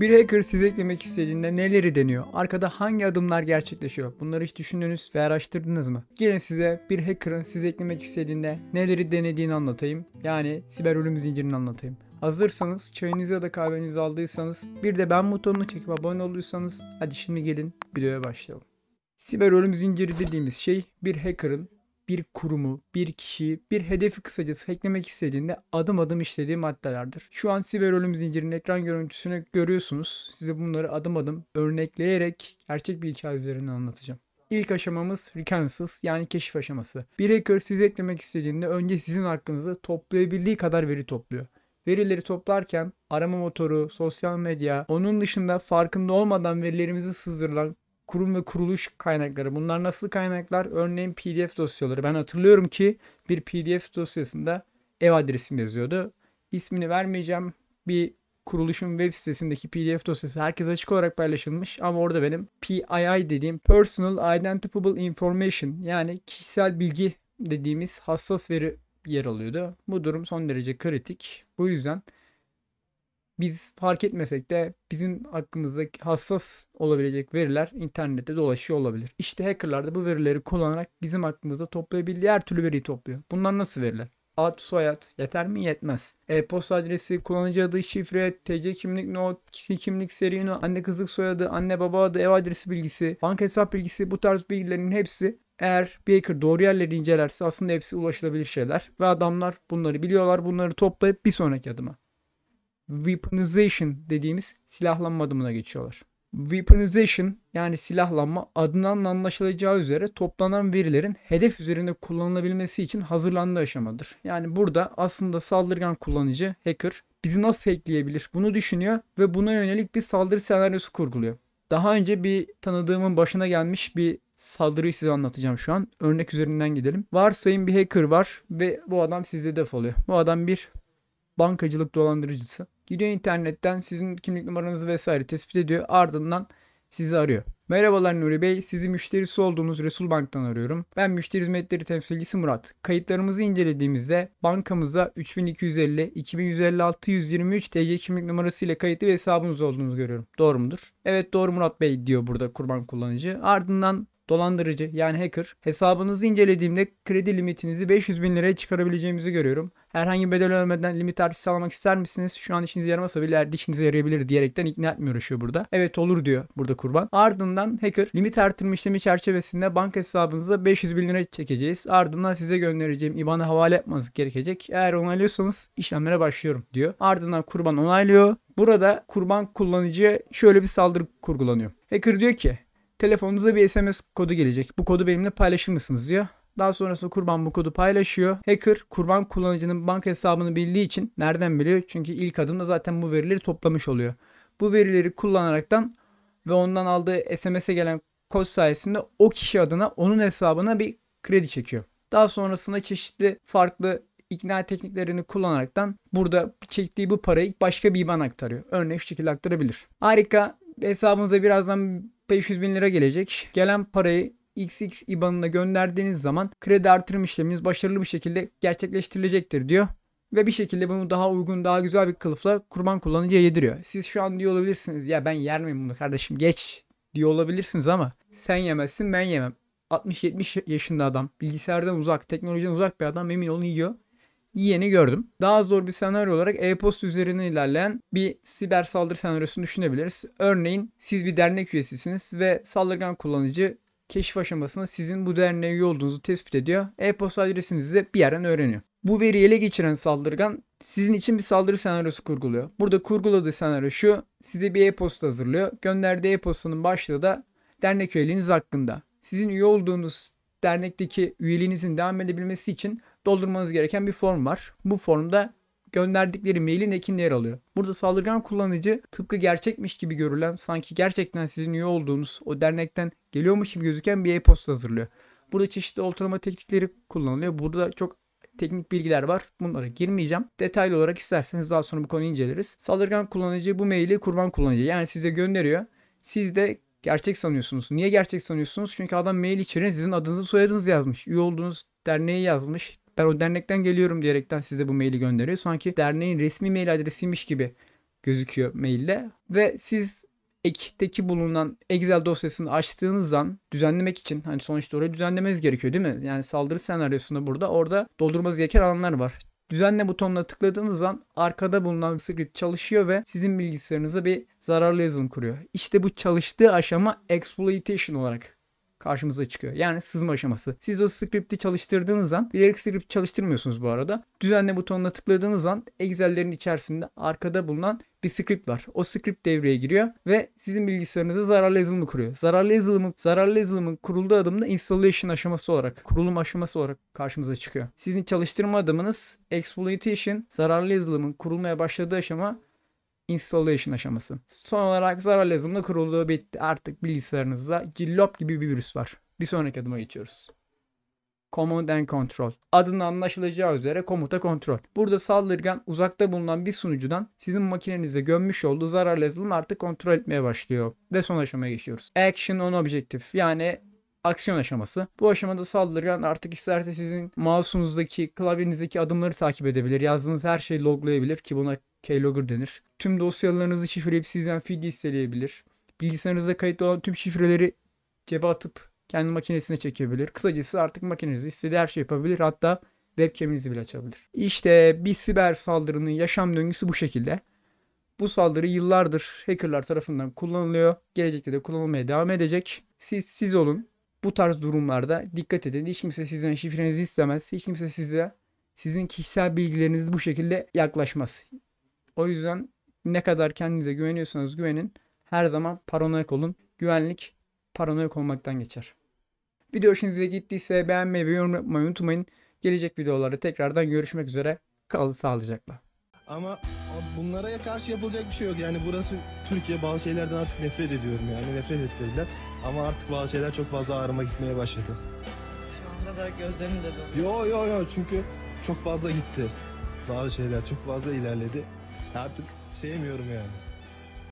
Bir hacker size eklemek istediğinde neleri deniyor? Arkada hangi adımlar gerçekleşiyor? Bunları hiç düşündünüz ve araştırdınız mı? Gelin size bir hacker'ın size eklemek istediğinde neleri denediğini anlatayım. Yani siber ölüm zincirini anlatayım. Hazırsanız çayınızı ya da kahvenizi aldıysanız bir de ben butonunu çekip abone olduysanız hadi şimdi gelin videoya başlayalım. Siber ölüm zinciri dediğimiz şey bir hacker'ın bir kurumu, bir kişiyi, bir hedefi kısacası eklemek istediğinde adım adım işlediği maddelerdir. Şu an siber ölüm zincirinin ekran görüntüsünü görüyorsunuz. Size bunları adım adım örnekleyerek gerçek bir hikaye üzerinden anlatacağım. İlk aşamamız reconnaissance yani keşif aşaması. Bir hacker sizi eklemek istediğinde önce sizin hakkınızda toplayabildiği kadar veri topluyor verileri toplarken arama motoru, sosyal medya, onun dışında farkında olmadan verilerimizi sızdırılan kurum ve kuruluş kaynakları. Bunlar nasıl kaynaklar? Örneğin PDF dosyaları. Ben hatırlıyorum ki bir PDF dosyasında ev adresim yazıyordu. İsmini vermeyeceğim. Bir kuruluşun web sitesindeki PDF dosyası herkes açık olarak paylaşılmış ama orada benim PII dediğim Personal Identifiable Information yani kişisel bilgi dediğimiz hassas veri yer alıyordu. Bu durum son derece kritik. Bu yüzden biz fark etmesek de bizim hakkımızdaki hassas olabilecek veriler internette dolaşıyor olabilir. İşte hackerlar da bu verileri kullanarak bizim hakkımızda toplayabildiği her türlü veriyi topluyor. Bunlar nasıl veriler? Ad, soyad yeter mi? Yetmez. E-posta adresi, kullanıcı adı, şifre, TC kimlik, not, kişi kimlik, seri no, anne kızlık soyadı, anne baba adı, ev adresi bilgisi, banka hesap bilgisi bu tarz bilgilerin hepsi eğer bir hacker doğru yerleri incelerse aslında hepsi ulaşılabilir şeyler. Ve adamlar bunları biliyorlar. Bunları toplayıp bir sonraki adıma weaponization dediğimiz silahlanma adımına geçiyorlar. Weaponization yani silahlanma adından anlaşılacağı üzere toplanan verilerin hedef üzerinde kullanılabilmesi için hazırlandığı aşamadır. Yani burada aslında saldırgan kullanıcı, hacker bizi nasıl hackleyebilir bunu düşünüyor ve buna yönelik bir saldırı senaryosu kurguluyor. Daha önce bir tanıdığımın başına gelmiş bir saldırıyı size anlatacağım şu an. Örnek üzerinden gidelim. Varsayın bir hacker var ve bu adam size def oluyor. Bu adam bir bankacılık dolandırıcısı. Gidiyor internetten sizin kimlik numaranızı vesaire tespit ediyor. Ardından sizi arıyor. Merhabalar Nuri Bey, sizi müşterisi olduğunuz Resul Bank'tan arıyorum. Ben müşteri hizmetleri temsilcisi Murat. Kayıtlarımızı incelediğimizde bankamıza 3250 2156 123 TC kimlik numarası ile kayıtlı ve hesabınız olduğunu görüyorum. Doğru mudur? Evet doğru Murat Bey diyor burada kurban kullanıcı. Ardından dolandırıcı yani hacker hesabınızı incelediğimde kredi limitinizi 500 bin liraya çıkarabileceğimizi görüyorum. Herhangi bedel ödemeden limit artışı almak ister misiniz? Şu an işinize yaramasa bile ileride yarayabilir diyerekten ikna etmiyor uğraşıyor burada. Evet olur diyor burada kurban. Ardından hacker limit artırma işlemi çerçevesinde banka hesabınıza 500 bin lira çekeceğiz. Ardından size göndereceğim IBAN'a havale yapmanız gerekecek. Eğer onaylıyorsanız işlemlere başlıyorum diyor. Ardından kurban onaylıyor. Burada kurban kullanıcıya şöyle bir saldırı kurgulanıyor. Hacker diyor ki telefonunuza bir SMS kodu gelecek. Bu kodu benimle paylaşır mısınız diyor. Daha sonrasında kurban bu kodu paylaşıyor. Hacker kurban kullanıcının banka hesabını bildiği için nereden biliyor? Çünkü ilk adımda zaten bu verileri toplamış oluyor. Bu verileri kullanaraktan ve ondan aldığı SMS'e gelen kod sayesinde o kişi adına onun hesabına bir kredi çekiyor. Daha sonrasında çeşitli farklı ikna tekniklerini kullanaraktan burada çektiği bu parayı başka bir IBAN aktarıyor. Örneğin şu şekilde aktarabilir. Harika. Hesabınıza birazdan 500 bin lira gelecek. Gelen parayı XX IBAN'ına gönderdiğiniz zaman kredi artırım işleminiz başarılı bir şekilde gerçekleştirilecektir diyor. Ve bir şekilde bunu daha uygun, daha güzel bir kılıfla kurban kullanıcıya yediriyor. Siz şu an diyor olabilirsiniz ya ben yer miyim bunu kardeşim geç diyor olabilirsiniz ama sen yemezsin ben yemem. 60-70 yaşında adam bilgisayardan uzak, teknolojiden uzak bir adam emin olun yiyor. Yeni gördüm. Daha zor bir senaryo olarak e-posta üzerinden ilerleyen bir siber saldırı senaryosunu düşünebiliriz. Örneğin siz bir dernek üyesisiniz ve saldırgan kullanıcı keşif aşamasında sizin bu derneğe üye olduğunuzu tespit ediyor. E-posta adresinizi de bir yerden öğreniyor. Bu veriyi ele geçiren saldırgan sizin için bir saldırı senaryosu kurguluyor. Burada kurguladığı senaryo şu. Size bir e-posta hazırlıyor. Gönderdiği e-postanın başlığı da dernek üyeliğiniz hakkında. Sizin üye olduğunuz dernekteki üyeliğinizin devam edebilmesi için doldurmanız gereken bir form var. Bu formda gönderdikleri mailin ekinde yer alıyor. Burada saldırgan kullanıcı tıpkı gerçekmiş gibi görülen, sanki gerçekten sizin üye olduğunuz, o dernekten geliyormuş gibi gözüken bir e-posta hazırlıyor. Burada çeşitli ortalama teknikleri kullanılıyor. Burada çok teknik bilgiler var. Bunlara girmeyeceğim. Detaylı olarak isterseniz daha sonra bu konuyu inceleriz. Saldırgan kullanıcı bu maili kurban kullanıcı yani size gönderiyor. Siz de gerçek sanıyorsunuz. Niye gerçek sanıyorsunuz? Çünkü adam mail içeriğine sizin adınızı soyadınızı yazmış. Üye olduğunuz derneği yazmış ben o dernekten geliyorum diyerekten size bu maili gönderiyor. Sanki derneğin resmi mail adresiymiş gibi gözüküyor mailde. Ve siz ekipteki bulunan Excel dosyasını açtığınız an düzenlemek için hani sonuçta orayı düzenlemeniz gerekiyor değil mi? Yani saldırı senaryosunda burada orada doldurmanız gereken alanlar var. Düzenle butonuna tıkladığınız an arkada bulunan script çalışıyor ve sizin bilgisayarınıza bir zararlı yazılım kuruyor. İşte bu çalıştığı aşama exploitation olarak karşımıza çıkıyor. Yani sızma aşaması. Siz o script'i çalıştırdığınız an, bilerek script çalıştırmıyorsunuz bu arada. Düzenle butonuna tıkladığınız an Excel'lerin içerisinde arkada bulunan bir script var. O script devreye giriyor ve sizin bilgisayarınıza zararlı yazılımı kuruyor. Zararlı yazılımın zararlı yazılımın kurulduğu adımda installation aşaması olarak, kurulum aşaması olarak karşımıza çıkıyor. Sizin çalıştırma adımınız exploitation, zararlı yazılımın kurulmaya başladığı aşama installation aşaması. Son olarak Zaralizm'de kurulduğu bitti. Artık bilgisayarınızda cillop gibi bir virüs var. Bir sonraki adıma geçiyoruz. Command and Control. Adını anlaşılacağı üzere komuta kontrol. Burada saldırgan uzakta bulunan bir sunucudan sizin makinenize gömmüş olduğu zararlı yazılımı artık kontrol etmeye başlıyor. Ve son aşamaya geçiyoruz. Action on Objective yani aksiyon aşaması. Bu aşamada saldırgan artık isterse sizin mouse'unuzdaki klavyenizdeki adımları takip edebilir. Yazdığınız her şeyi loglayabilir ki buna keylogger denir. Tüm dosyalarınızı şifreleyip sizden fidye isteyebilir. Bilgisayarınıza kayıtlı olan tüm şifreleri cebe atıp kendi makinesine çekebilir. Kısacası artık makineniz istediği her şey yapabilir. Hatta webcam'inizi bile açabilir. İşte bir siber saldırının yaşam döngüsü bu şekilde. Bu saldırı yıllardır hackerlar tarafından kullanılıyor. Gelecekte de kullanılmaya devam edecek. Siz siz olun bu tarz durumlarda dikkat edin. Hiç kimse sizden şifrenizi istemez. Hiç kimse size sizin kişisel bilgileriniz bu şekilde yaklaşmaz. O yüzden ne kadar kendinize güveniyorsanız güvenin. Her zaman paranoyak olun. Güvenlik paranoyak olmaktan geçer. Video hoşunuza gittiyse beğenmeyi ve yorum yapmayı unutmayın. Gelecek videolarda tekrardan görüşmek üzere. Kalın sağlıcakla. Ama bunlara karşı yapılacak bir şey yok. Yani burası Türkiye bazı şeylerden artık nefret ediyorum yani nefret ettirdiler. Ama artık bazı şeyler çok fazla ağrıma gitmeye başladı. Şu anda da gözlerim de doluyor. Yo yo yo çünkü çok fazla gitti. Bazı şeyler çok fazla ilerledi. Artık sevmiyorum yani.